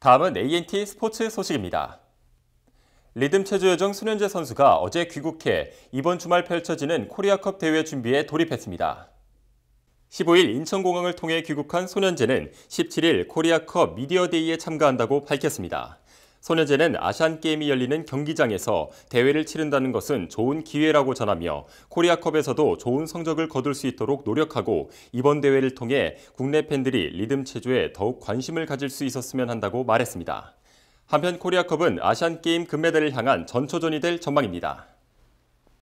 다음은 ANT 스포츠 소식입니다. 리듬 체조여정 손현재 선수가 어제 귀국해 이번 주말 펼쳐지는 코리아컵 대회 준비에 돌입했습니다. 15일 인천공항을 통해 귀국한 손현재는 17일 코리아컵 미디어데이에 참가한다고 밝혔습니다. 소녀제는 아시안게임이 열리는 경기장에서 대회를 치른다는 것은 좋은 기회라고 전하며 코리아컵에서도 좋은 성적을 거둘 수 있도록 노력하고 이번 대회를 통해 국내 팬들이 리듬 체조에 더욱 관심을 가질 수 있었으면 한다고 말했습니다. 한편 코리아컵은 아시안게임 금메달을 향한 전초전이 될 전망입니다.